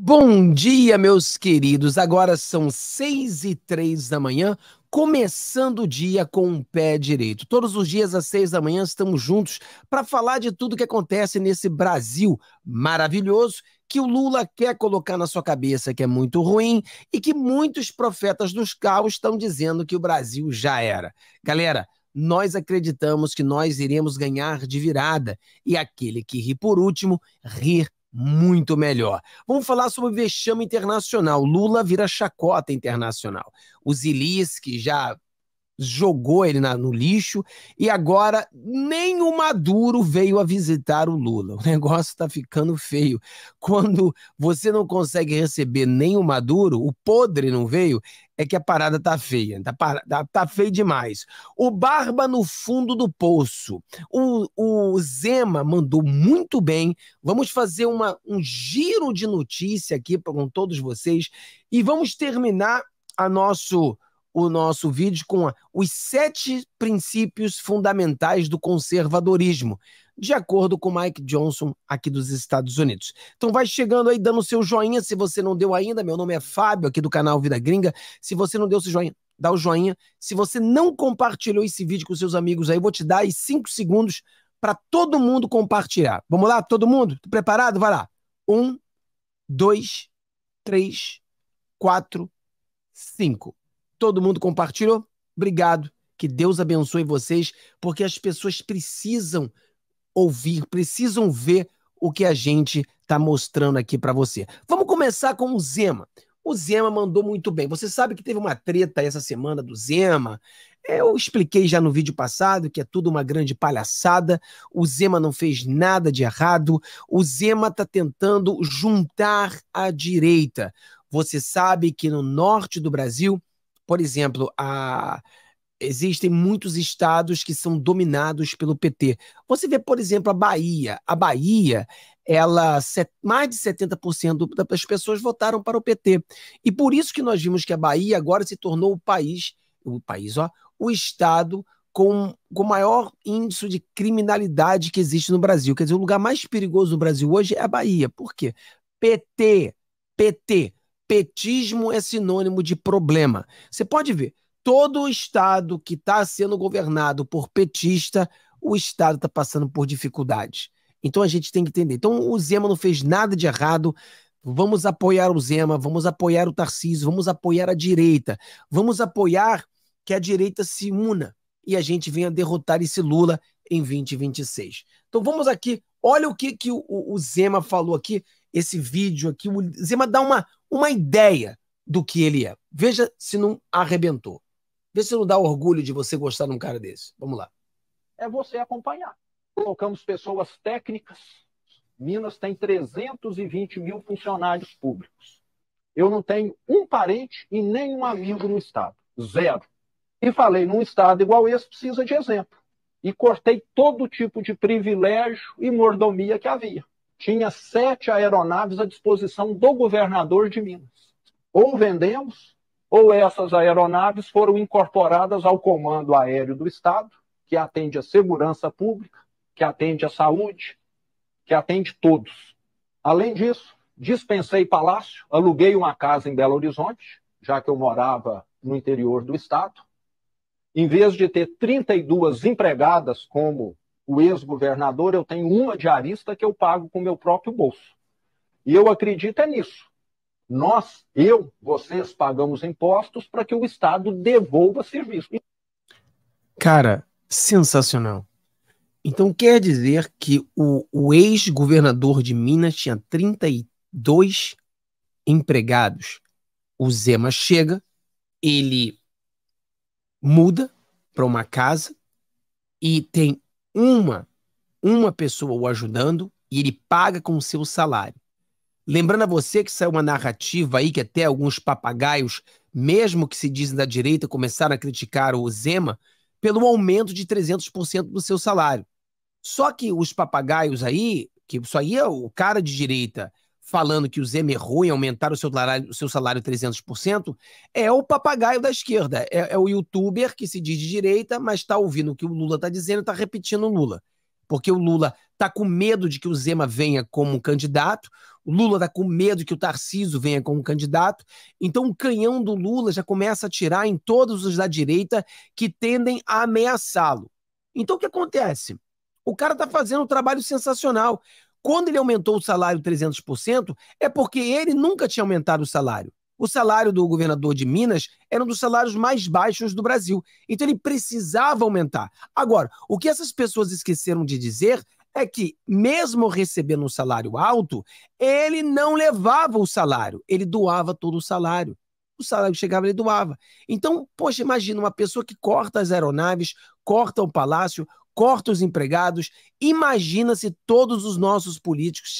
Bom dia, meus queridos. Agora são seis e três da manhã, começando o dia com o pé direito. Todos os dias às seis da manhã estamos juntos para falar de tudo que acontece nesse Brasil maravilhoso que o Lula quer colocar na sua cabeça que é muito ruim e que muitos profetas dos caos estão dizendo que o Brasil já era. Galera, nós acreditamos que nós iremos ganhar de virada e aquele que ri por último, rir muito melhor. Vamos falar sobre o vexame internacional. Lula vira chacota internacional. O Zilis, que já jogou ele na, no lixo e agora nem o Maduro veio a visitar o Lula. O negócio está ficando feio. Quando você não consegue receber nem o Maduro, o podre não veio, é que a parada tá feia, tá, tá, tá feio demais. O Barba no fundo do poço. O, o Zema mandou muito bem. Vamos fazer uma, um giro de notícia aqui com todos vocês e vamos terminar a nosso o nosso vídeo com os sete princípios fundamentais do conservadorismo, de acordo com Mike Johnson, aqui dos Estados Unidos. Então vai chegando aí, dando seu joinha, se você não deu ainda. Meu nome é Fábio, aqui do canal Vida Gringa. Se você não deu seu joinha, dá o joinha. Se você não compartilhou esse vídeo com seus amigos aí, vou te dar aí cinco segundos para todo mundo compartilhar. Vamos lá, todo mundo? Tô tá preparado? Vai lá. Um, dois, três, quatro, cinco. Todo mundo compartilhou? Obrigado. Que Deus abençoe vocês, porque as pessoas precisam ouvir, precisam ver o que a gente está mostrando aqui para você. Vamos começar com o Zema. O Zema mandou muito bem. Você sabe que teve uma treta essa semana do Zema. É, eu expliquei já no vídeo passado que é tudo uma grande palhaçada. O Zema não fez nada de errado. O Zema está tentando juntar a direita. Você sabe que no norte do Brasil por exemplo, a, existem muitos estados que são dominados pelo PT. Você vê, por exemplo, a Bahia. A Bahia, ela mais de 70% das pessoas votaram para o PT. E por isso que nós vimos que a Bahia agora se tornou o país, o país, ó, o estado com o maior índice de criminalidade que existe no Brasil. Quer dizer, o lugar mais perigoso do Brasil hoje é a Bahia. Por quê? PT, PT petismo é sinônimo de problema. Você pode ver, todo o Estado que está sendo governado por petista, o Estado está passando por dificuldades. Então a gente tem que entender. Então o Zema não fez nada de errado. Vamos apoiar o Zema, vamos apoiar o Tarcísio, vamos apoiar a direita, vamos apoiar que a direita se una e a gente venha derrotar esse Lula em 2026. Então vamos aqui, olha o que, que o, o Zema falou aqui esse vídeo aqui, o Zema dá uma, uma ideia do que ele é. Veja se não arrebentou. Veja se não dá orgulho de você gostar de um cara desse. Vamos lá. É você acompanhar. Colocamos pessoas técnicas. Minas tem 320 mil funcionários públicos. Eu não tenho um parente e nem um amigo no Estado. Zero. E falei, num Estado igual esse precisa de exemplo. E cortei todo tipo de privilégio e mordomia que havia tinha sete aeronaves à disposição do governador de Minas. Ou vendemos, ou essas aeronaves foram incorporadas ao Comando Aéreo do Estado, que atende a segurança pública, que atende a saúde, que atende todos. Além disso, dispensei palácio, aluguei uma casa em Belo Horizonte, já que eu morava no interior do estado. Em vez de ter 32 empregadas, como o ex-governador, eu tenho uma diarista que eu pago com meu próprio bolso. E eu acredito é nisso. Nós, eu, vocês pagamos impostos para que o Estado devolva serviço. Cara, sensacional. Então quer dizer que o, o ex-governador de Minas tinha 32 empregados. O Zema chega, ele muda para uma casa e tem uma, uma pessoa o ajudando e ele paga com o seu salário. Lembrando a você que saiu é uma narrativa aí que até alguns papagaios, mesmo que se dizem da direita, começaram a criticar o Zema pelo aumento de 300% do seu salário. Só que os papagaios aí, que isso aí é o cara de direita, falando que o Zema errou em aumentar o seu salário, o seu salário 300%, é o papagaio da esquerda. É, é o youtuber que se diz de direita, mas está ouvindo o que o Lula está dizendo e está repetindo o Lula. Porque o Lula está com medo de que o Zema venha como candidato, o Lula está com medo que o Tarciso venha como candidato. Então o canhão do Lula já começa a tirar em todos os da direita que tendem a ameaçá-lo. Então o que acontece? O cara está fazendo um trabalho sensacional. Quando ele aumentou o salário 300%, é porque ele nunca tinha aumentado o salário. O salário do governador de Minas era um dos salários mais baixos do Brasil. Então ele precisava aumentar. Agora, o que essas pessoas esqueceram de dizer é que, mesmo recebendo um salário alto, ele não levava o salário, ele doava todo o salário. O salário chegava, ele doava. Então, poxa, imagina uma pessoa que corta as aeronaves, corta o palácio, corta os empregados. Imagina se todos os nossos políticos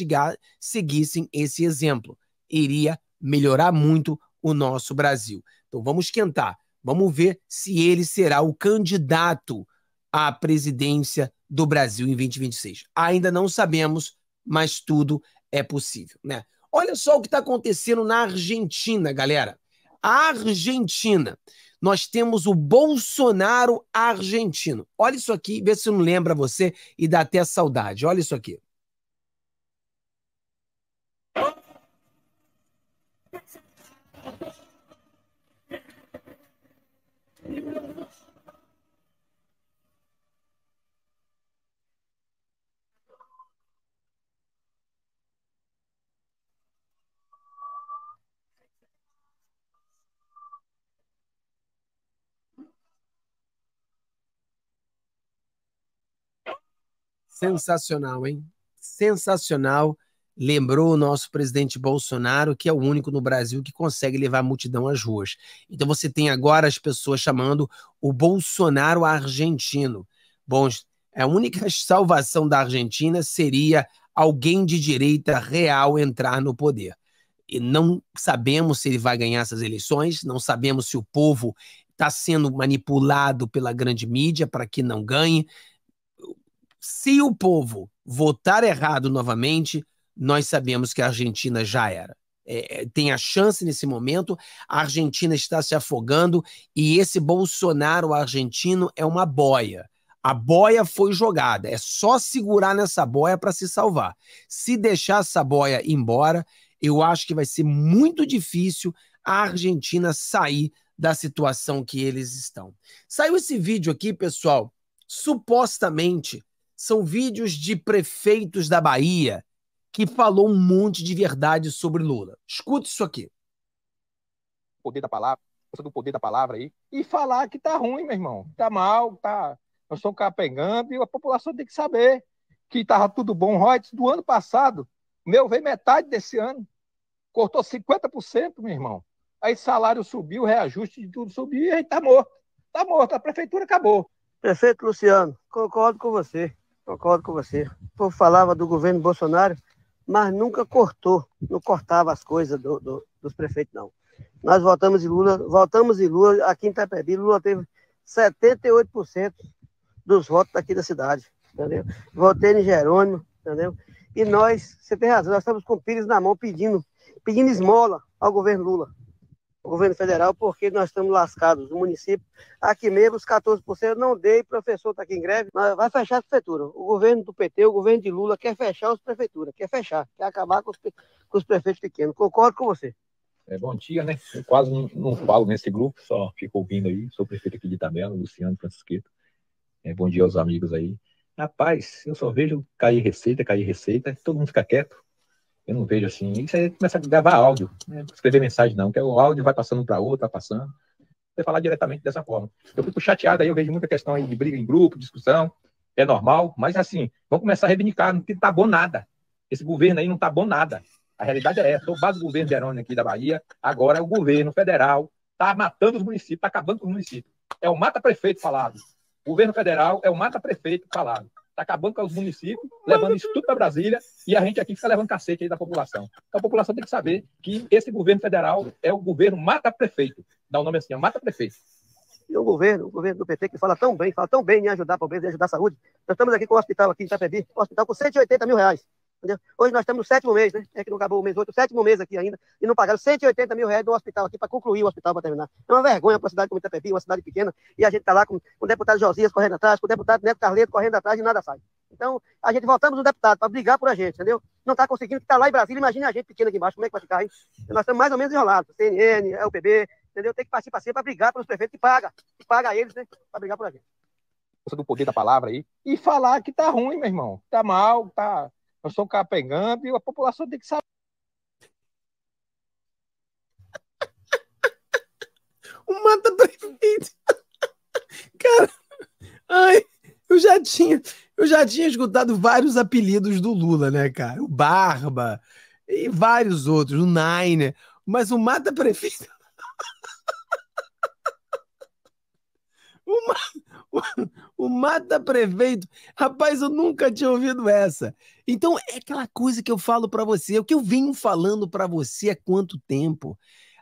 seguissem esse exemplo. Iria melhorar muito o nosso Brasil. Então vamos esquentar. Vamos ver se ele será o candidato à presidência do Brasil em 2026. Ainda não sabemos, mas tudo é possível, né? Olha só o que está acontecendo na Argentina, galera. A Argentina nós temos o Bolsonaro argentino. Olha isso aqui, vê se não lembra você e dá até saudade. Olha isso aqui. Sensacional, hein? Sensacional. Lembrou o nosso presidente Bolsonaro, que é o único no Brasil que consegue levar a multidão às ruas. Então você tem agora as pessoas chamando o Bolsonaro argentino. Bom, a única salvação da Argentina seria alguém de direita real entrar no poder. E não sabemos se ele vai ganhar essas eleições, não sabemos se o povo está sendo manipulado pela grande mídia para que não ganhe, se o povo votar errado novamente, nós sabemos que a Argentina já era. É, é, tem a chance nesse momento, a Argentina está se afogando e esse Bolsonaro argentino é uma boia. A boia foi jogada, é só segurar nessa boia para se salvar. Se deixar essa boia embora, eu acho que vai ser muito difícil a Argentina sair da situação que eles estão. Saiu esse vídeo aqui, pessoal, supostamente são vídeos de prefeitos da Bahia que falou um monte de verdade sobre Lula. Escuta isso aqui. Poder da palavra, força do poder da palavra aí, e falar que tá ruim, meu irmão, tá mal, tá, eu estamos capengando e a população tem que saber que tava tudo bom, Reuters, do ano passado, meu veio metade desse ano, cortou 50%, meu irmão. Aí salário subiu, reajuste de tudo subiu e aí tá morto. Tá morto, a prefeitura acabou. Prefeito Luciano, concordo com você. Concordo com você. O povo falava do governo Bolsonaro, mas nunca cortou, não cortava as coisas do, do, dos prefeitos, não. Nós votamos em Lula, votamos em Lula, aqui em Itapebi, Lula teve 78% dos votos daqui da cidade, entendeu? Votei em Jerônimo, entendeu? E nós, você tem razão, nós estamos com o Pires na mão pedindo, pedindo esmola ao governo Lula o governo federal, porque nós estamos lascados. O município, aqui mesmo, os 14% não dei, professor está aqui em greve, mas vai fechar a prefeitura. O governo do PT, o governo de Lula quer fechar as prefeituras, quer fechar, quer acabar com os, com os prefeitos pequenos. Concordo com você. É, bom dia, né? Eu quase não, não, falo nesse grupo, só fico ouvindo aí. Sou prefeito aqui de Itabela, Luciano Francisco. É, bom dia aos amigos aí. Rapaz, eu só vejo cair receita, cair receita, todo mundo fica quieto. Eu não vejo assim. Isso você é começa a gravar áudio, né? escrever mensagem não, que é o áudio vai passando para outro, tá passando. Você falar diretamente dessa forma. Eu fico chateado aí, eu vejo muita questão aí de briga em grupo, discussão. É normal, mas assim, vamos começar a reivindicar, não tá bom nada. Esse governo aí não tá bom nada. A realidade é essa. O base do governo de Arônio aqui da Bahia, agora é o governo federal está matando os municípios, está acabando com os municípios. É o mata-prefeito falado. O governo federal é o mata-prefeito falado está acabando com os municípios, levando isso tudo para Brasília, e a gente aqui fica levando cacete aí da população. Então a população tem que saber que esse governo federal é o governo mata-prefeito. Dá o um nome assim, é mata-prefeito. E o governo, o governo do PT, que fala tão bem, fala tão bem em ajudar a pobreza e ajudar a saúde. Nós estamos aqui com o hospital aqui em Itapebi, um hospital com 180 mil reais. Entendeu? Hoje nós estamos no sétimo mês, né? É que não acabou o mês 8, o sétimo mês aqui ainda, e não pagaram 180 mil reais do hospital aqui para concluir o hospital para terminar. É uma vergonha para uma cidade como Itapebi, uma cidade pequena, e a gente está lá com, com, o deputado Josias correndo atrás, com o deputado Neto Carleto correndo atrás e nada sai. Então, a gente voltamos no deputado para brigar por a gente, entendeu? Não está conseguindo, que está lá em Brasília, imagina a gente pequena aqui embaixo, como é que vai ficar, hein? Então, nós estamos mais ou menos enrolados, CNN, LPB, entendeu? Tem que partir para para brigar pelos prefeitos que paga, que paga eles, né? Para brigar por a gente. Do poder da palavra aí. E falar que tá ruim, meu irmão. Tá mal, tá nós somos capengando e a população tem que saber. o mata prefeito. Cara, ai, eu já tinha, eu já tinha escutado vários apelidos do Lula, né, cara? O Barba e vários outros, o Nine, mas o mata prefeito. o mata o, o mata prefeito. Rapaz, eu nunca tinha ouvido essa. Então, é aquela coisa que eu falo para você, o que eu venho falando para você há quanto tempo?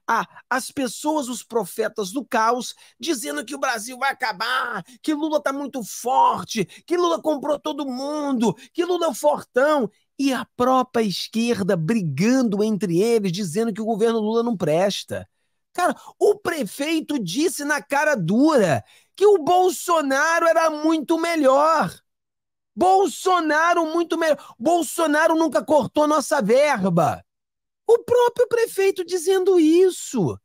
Ah, as pessoas, os profetas do caos, dizendo que o Brasil vai acabar, que Lula tá muito forte, que Lula comprou todo mundo, que Lula é fortão. E a própria esquerda brigando entre eles, dizendo que o governo Lula não presta. Cara, o prefeito disse na cara dura que o Bolsonaro era muito melhor. Bolsonaro muito melhor. Bolsonaro nunca cortou nossa verba. O próprio prefeito dizendo isso.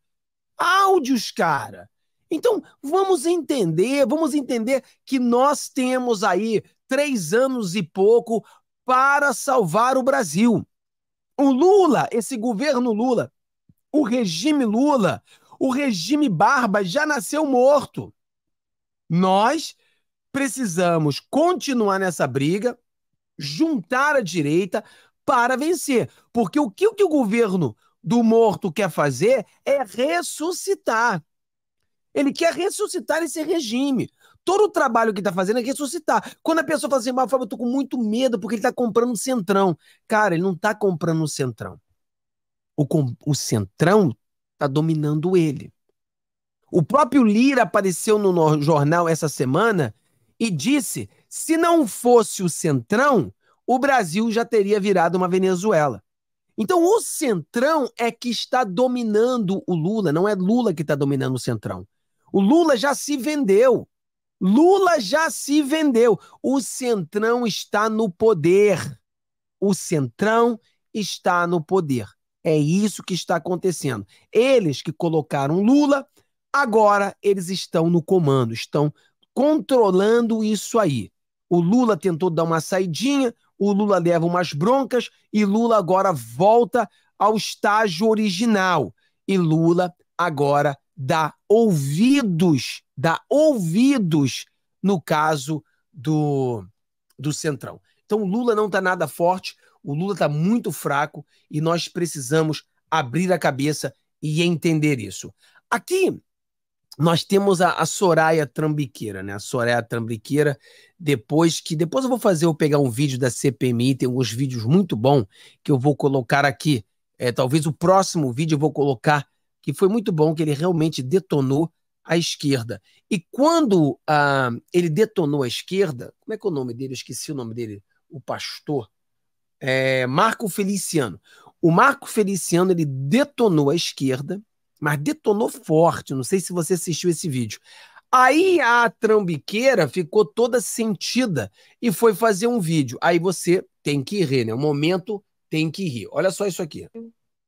Áudios, cara. Então, vamos entender, vamos entender que nós temos aí três anos e pouco para salvar o Brasil. O Lula, esse governo Lula, o regime Lula, o regime Barba já nasceu morto. Nós precisamos continuar nessa briga, juntar a direita para vencer. Porque o que, o que o governo do morto quer fazer é ressuscitar. Ele quer ressuscitar esse regime. Todo o trabalho que está fazendo é ressuscitar. Quando a pessoa fala assim, Fábio, eu tô com muito medo porque ele está comprando um centrão. Cara, ele não está comprando um centrão. O, com... o centrão está dominando ele. O próprio Lira apareceu no jornal essa semana e disse: se não fosse o Centrão, o Brasil já teria virado uma Venezuela. Então, o Centrão é que está dominando o Lula, não é Lula que está dominando o Centrão. O Lula já se vendeu. Lula já se vendeu. O Centrão está no poder. O Centrão está no poder. É isso que está acontecendo. Eles que colocaram Lula, Agora eles estão no comando, estão controlando isso aí. O Lula tentou dar uma saidinha, o Lula leva umas broncas e Lula agora volta ao estágio original. E Lula agora dá ouvidos, dá ouvidos no caso do, do Centrão. Então o Lula não está nada forte, o Lula está muito fraco e nós precisamos abrir a cabeça e entender isso. Aqui nós temos a, a Soraya Trambiqueira, né? A Soraya Trambiqueira, depois que. Depois eu vou fazer eu pegar um vídeo da CPMI, tem alguns vídeos muito bons que eu vou colocar aqui. É, talvez o próximo vídeo eu vou colocar, que foi muito bom, que ele realmente detonou a esquerda. E quando ah, ele detonou a esquerda, como é que é o nome dele? Eu esqueci o nome dele, o pastor. É, Marco Feliciano. O Marco Feliciano ele detonou a esquerda mas detonou forte. Não sei se você assistiu esse vídeo. Aí a trambiqueira ficou toda sentida e foi fazer um vídeo. Aí você tem que rir, né? O momento tem que rir. Olha só isso aqui.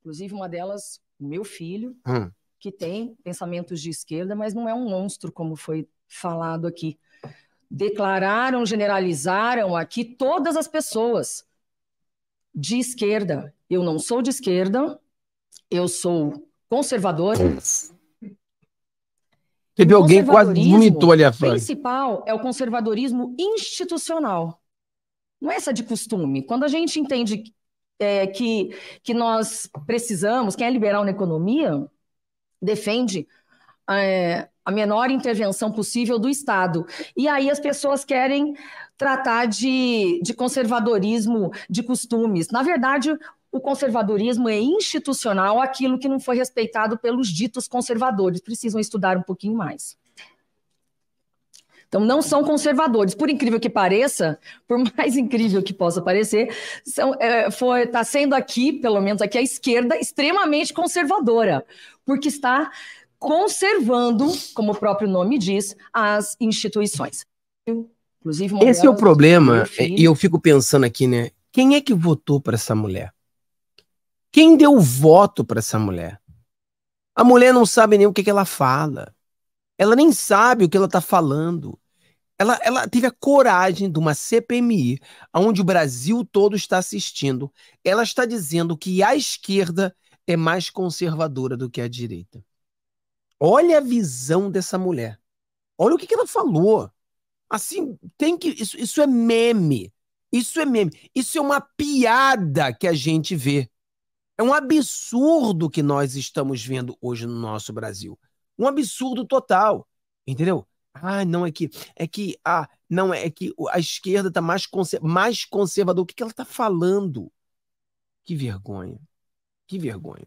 Inclusive, uma delas, o meu filho, hum. que tem pensamentos de esquerda, mas não é um monstro, como foi falado aqui. Declararam, generalizaram aqui todas as pessoas de esquerda. Eu não sou de esquerda, eu sou conservador. Teve então, alguém quase vomitou ali a frase. O principal é o conservadorismo institucional. Não é essa de costume. Quando a gente entende é, que, que nós precisamos, quem é liberal na economia, defende é, a menor intervenção possível do Estado. E aí as pessoas querem tratar de, de conservadorismo de costumes. Na verdade, o conservadorismo é institucional aquilo que não foi respeitado pelos ditos conservadores. Precisam estudar um pouquinho mais. Então, não são conservadores. Por incrível que pareça, por mais incrível que possa parecer, está é, tá sendo aqui, pelo menos aqui, a esquerda extremamente conservadora, porque está conservando, como o próprio nome diz, as instituições. Inclusive, Esse é o problema, e eu fico pensando aqui, né? Quem é que votou para essa mulher? Quem deu voto para essa mulher? A mulher não sabe nem o que, que ela fala. Ela nem sabe o que ela está falando. Ela, ela, teve a coragem de uma CPMI, onde o Brasil todo está assistindo. Ela está dizendo que a esquerda é mais conservadora do que a direita. Olha a visão dessa mulher. Olha o que, que ela falou. Assim, tem que. Isso, isso é meme. Isso é meme. Isso é uma piada que a gente vê. É um absurdo que nós estamos vendo hoje no nosso Brasil. Um absurdo total, entendeu? Ah, não é que é que ah, não é que a esquerda está mais conser mais conservadora. O que, que ela está falando? Que vergonha. Que vergonha.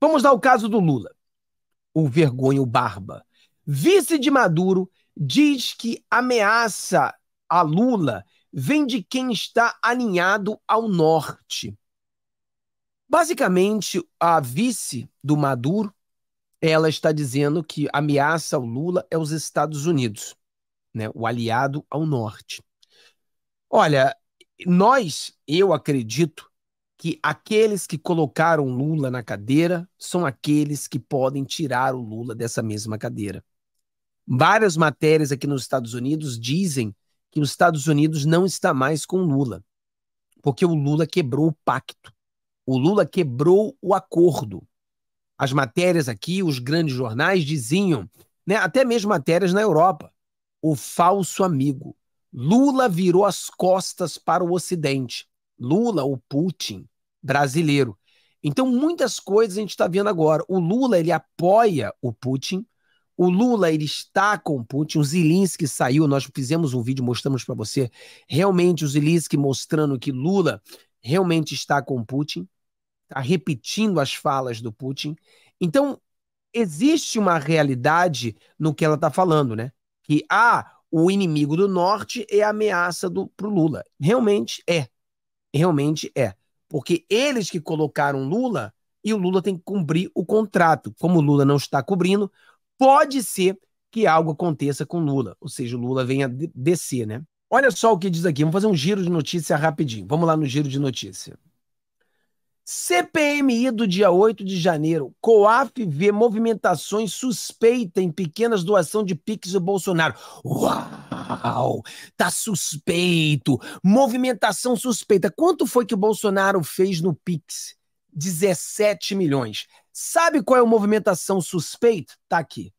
Vamos dar o caso do Lula. O vergonho barba. Vice de Maduro diz que ameaça a Lula vem de quem está alinhado ao norte. Basicamente, a vice do Maduro, ela está dizendo que ameaça ao Lula é os Estados Unidos, né, o aliado ao norte. Olha, nós, eu acredito que aqueles que colocaram Lula na cadeira são aqueles que podem tirar o Lula dessa mesma cadeira. Várias matérias aqui nos Estados Unidos dizem que os Estados Unidos não está mais com Lula, porque o Lula quebrou o pacto. O Lula quebrou o acordo. As matérias aqui, os grandes jornais diziam, né, até mesmo matérias na Europa, o falso amigo. Lula virou as costas para o Ocidente. Lula, o Putin brasileiro. Então, muitas coisas a gente está vendo agora. O Lula, ele apoia o Putin. O Lula, ele está com o Putin. O Zilinski saiu, nós fizemos um vídeo, mostramos para você. Realmente, o Zilinski mostrando que Lula realmente está com o Putin está repetindo as falas do Putin. Então, existe uma realidade no que ela está falando, né? Que ah, o inimigo do norte é a ameaça para o Lula. Realmente é. Realmente é. Porque eles que colocaram Lula e o Lula tem que cumprir o contrato. Como o Lula não está cobrindo, pode ser que algo aconteça com Lula, ou seja, o Lula venha descer, né? Olha só o que diz aqui. Vamos fazer um giro de notícia rapidinho. Vamos lá no giro de notícia. CPMI do dia 8 de janeiro. COAF vê movimentações suspeitas em pequenas doação de Pix do Bolsonaro. Uau! Tá suspeito. Movimentação suspeita. Quanto foi que o Bolsonaro fez no Pix? 17 milhões. Sabe qual é a movimentação suspeita? Tá aqui.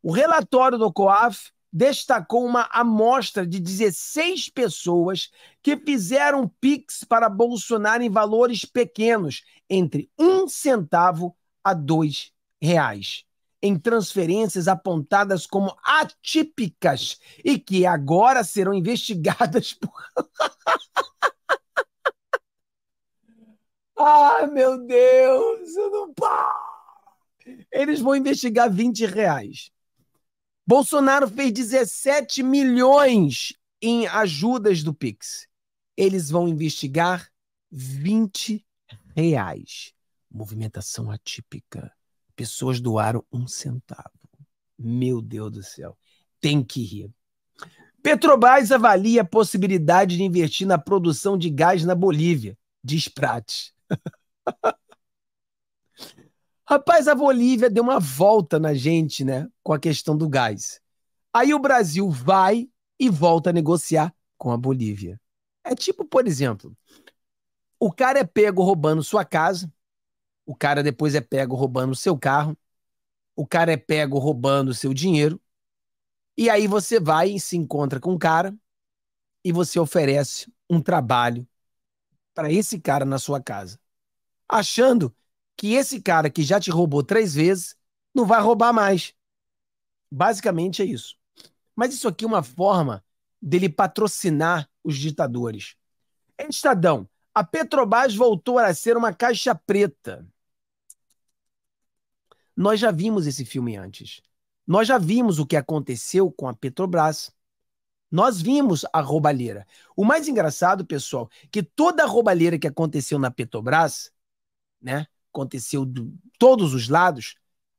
O relatório do COAF destacou uma amostra de 16 pessoas que fizeram Pix para Bolsonaro em valores pequenos, entre um centavo a dois reais, em transferências apontadas como atípicas e que agora serão investigadas por. Ai, meu Deus, eu não pá! Eles vão investigar 20 reais. Bolsonaro fez 17 milhões em ajudas do Pix. Eles vão investigar 20 reais. Movimentação atípica. Pessoas doaram um centavo. Meu Deus do céu. Tem que rir. Petrobras avalia a possibilidade de investir na produção de gás na Bolívia, diz Prates. Rapaz, a Bolívia deu uma volta na gente, né, com a questão do gás. Aí o Brasil vai e volta a negociar com a Bolívia. É tipo, por exemplo, o cara é pego roubando sua casa, o cara depois é pego roubando seu carro, o cara é pego roubando seu dinheiro, e aí você vai e se encontra com o cara e você oferece um trabalho para esse cara na sua casa, achando que esse cara que já te roubou três vezes não vai roubar mais. Basicamente é isso. Mas isso aqui é uma forma dele patrocinar os ditadores. É Estadão, a Petrobras voltou a ser uma caixa preta. Nós já vimos esse filme antes. Nós já vimos o que aconteceu com a Petrobras. Nós vimos a roubalheira. O mais engraçado, pessoal, que toda a roubalheira que aconteceu na Petrobras, né? aconteceu de todos os lados,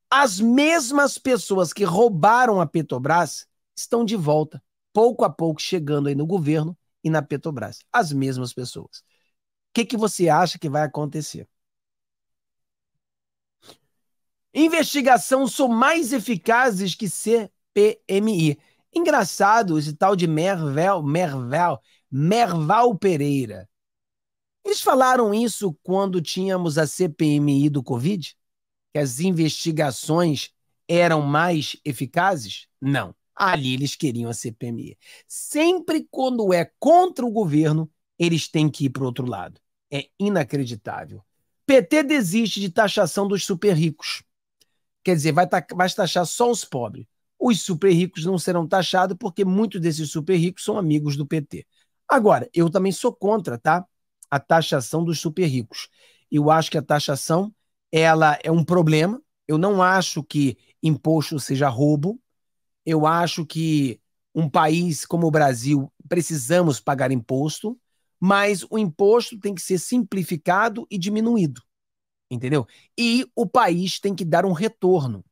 as mesmas pessoas que roubaram a Petrobras estão de volta, pouco a pouco chegando aí no governo e na Petrobras. As mesmas pessoas. O que, que você acha que vai acontecer? Investigação são mais eficazes que CPMI. Engraçado esse tal de Mervel, Merval, Merval Pereira. Eles falaram isso quando tínhamos a CPMI do Covid? Que as investigações eram mais eficazes? Não. Ali eles queriam a CPMI. Sempre quando é contra o governo, eles têm que ir para o outro lado. É inacreditável. PT desiste de taxação dos super ricos. Quer dizer, vai, vai taxar só os pobres. Os super ricos não serão taxados porque muitos desses super ricos são amigos do PT. Agora, eu também sou contra, tá? a taxação dos super ricos. Eu acho que a taxação ela é um problema. Eu não acho que imposto seja roubo. Eu acho que um país como o Brasil precisamos pagar imposto, mas o imposto tem que ser simplificado e diminuído, entendeu? E o país tem que dar um retorno.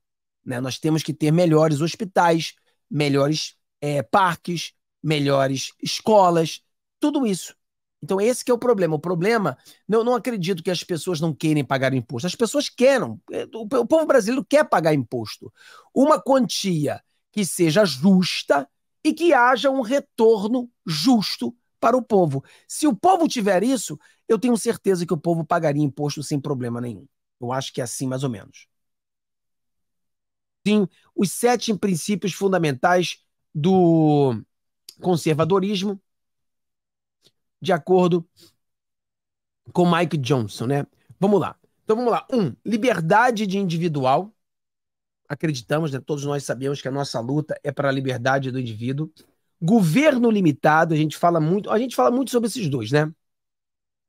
Né? Nós temos que ter melhores hospitais, melhores é, parques, melhores escolas, tudo isso. Então, esse é o problema. O problema, eu não acredito que as pessoas não querem pagar imposto. As pessoas querem. É, o povo brasileiro quer pagar imposto. Uma quantia que seja justa e que haja um retorno justo para o povo. Se o povo tiver isso, eu tenho certeza que o povo pagaria imposto sem problema nenhum. Eu acho que é assim, mais ou menos. Sim, os sete princípios fundamentais do conservadorismo de acordo com Mike Johnson, né? Vamos lá. Então vamos lá. Um, liberdade de individual. Acreditamos, né? todos nós sabemos que a nossa luta é para a liberdade do indivíduo. Governo limitado, a gente fala muito, a gente fala muito sobre esses dois, né?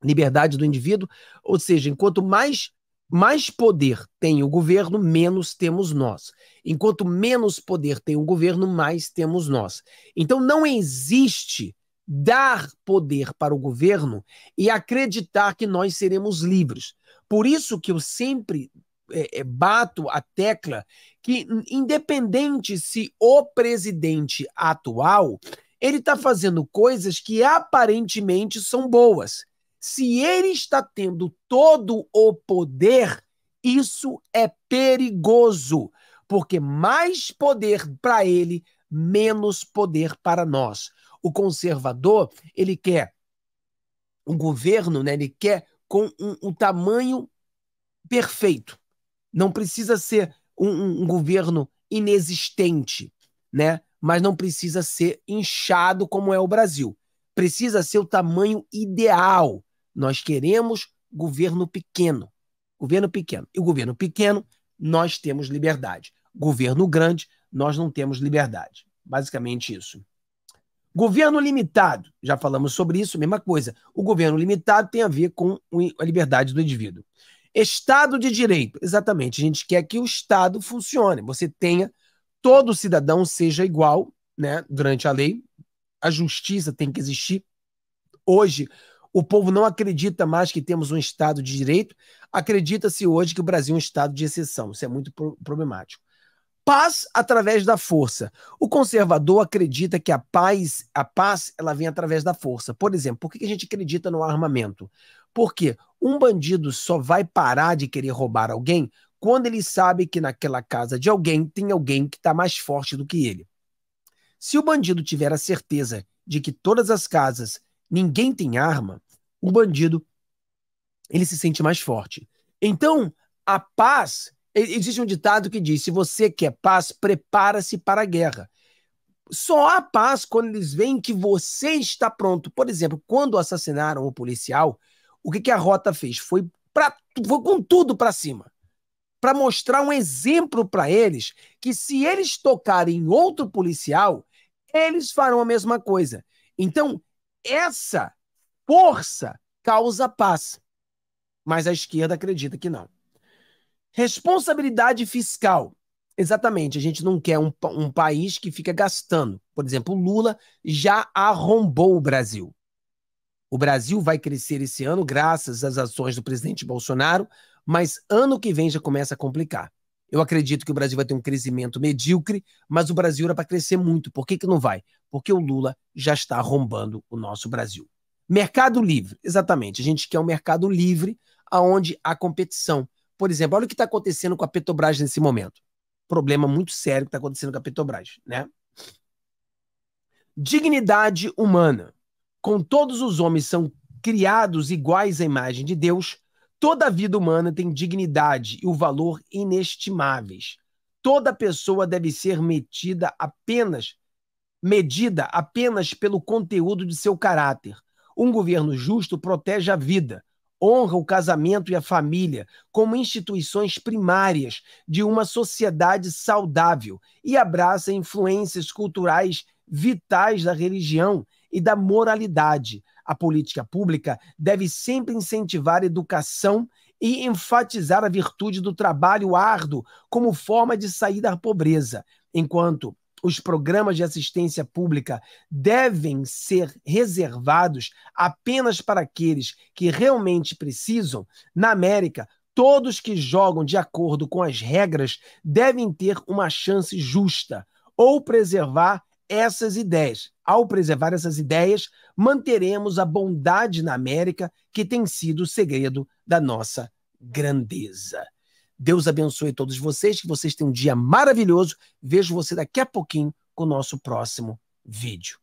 Liberdade do indivíduo, ou seja, enquanto mais mais poder tem o governo, menos temos nós. Enquanto menos poder tem o governo, mais temos nós. Então não existe dar poder para o governo e acreditar que nós seremos livres. Por isso que eu sempre é, é bato a tecla que, independente se o presidente atual, ele está fazendo coisas que aparentemente são boas. Se ele está tendo todo o poder, isso é perigoso, porque mais poder para ele, menos poder para nós. O conservador, ele quer um governo, né? ele quer com um, um tamanho perfeito. Não precisa ser um, um, um governo inexistente, né? mas não precisa ser inchado como é o Brasil. Precisa ser o tamanho ideal. Nós queremos governo pequeno. Governo pequeno. E o governo pequeno, nós temos liberdade. Governo grande, nós não temos liberdade. Basicamente isso. Governo limitado, já falamos sobre isso, mesma coisa. O governo limitado tem a ver com a liberdade do indivíduo. Estado de direito, exatamente. A gente quer que o Estado funcione. Você tenha todo cidadão seja igual, né? Durante a lei, a justiça tem que existir. Hoje, o povo não acredita mais que temos um Estado de direito. Acredita-se hoje que o Brasil é um Estado de exceção. Isso é muito problemático paz através da força. O conservador acredita que a paz, a paz, ela vem através da força. Por exemplo, por que a gente acredita no armamento? Porque um bandido só vai parar de querer roubar alguém quando ele sabe que naquela casa de alguém tem alguém que está mais forte do que ele. Se o bandido tiver a certeza de que todas as casas ninguém tem arma, o bandido ele se sente mais forte. Então, a paz Existe um ditado que diz: se você quer paz, prepara-se para a guerra. Só há paz quando eles veem que você está pronto. Por exemplo, quando assassinaram o policial, o que, que a Rota fez? Foi, pra, foi com tudo para cima. Para mostrar um exemplo para eles que se eles tocarem outro policial, eles farão a mesma coisa. Então, essa força causa paz. Mas a esquerda acredita que não. Responsabilidade fiscal. Exatamente, a gente não quer um, um país que fica gastando. Por exemplo, Lula já arrombou o Brasil. O Brasil vai crescer esse ano graças às ações do presidente Bolsonaro, mas ano que vem já começa a complicar. Eu acredito que o Brasil vai ter um crescimento medíocre, mas o Brasil era para crescer muito. Por que, que não vai? Porque o Lula já está arrombando o nosso Brasil. Mercado livre, exatamente. A gente quer um mercado livre aonde há competição. Por exemplo, olha o que está acontecendo com a Petrobras nesse momento. Problema muito sério que está acontecendo com a Petrobras, né? Dignidade humana. Com todos os homens são criados iguais à imagem de Deus, toda a vida humana tem dignidade e o valor inestimáveis. Toda pessoa deve ser metida apenas medida apenas pelo conteúdo de seu caráter. Um governo justo protege a vida, honra o casamento e a família como instituições primárias de uma sociedade saudável e abraça influências culturais vitais da religião e da moralidade. A política pública deve sempre incentivar a educação e enfatizar a virtude do trabalho árduo como forma de sair da pobreza, enquanto os programas de assistência pública devem ser reservados apenas para aqueles que realmente precisam, na América, todos que jogam de acordo com as regras devem ter uma chance justa ou preservar essas ideias. Ao preservar essas ideias, manteremos a bondade na América, que tem sido o segredo da nossa grandeza. Deus abençoe todos vocês, que vocês tenham um dia maravilhoso. Vejo você daqui a pouquinho com o nosso próximo vídeo.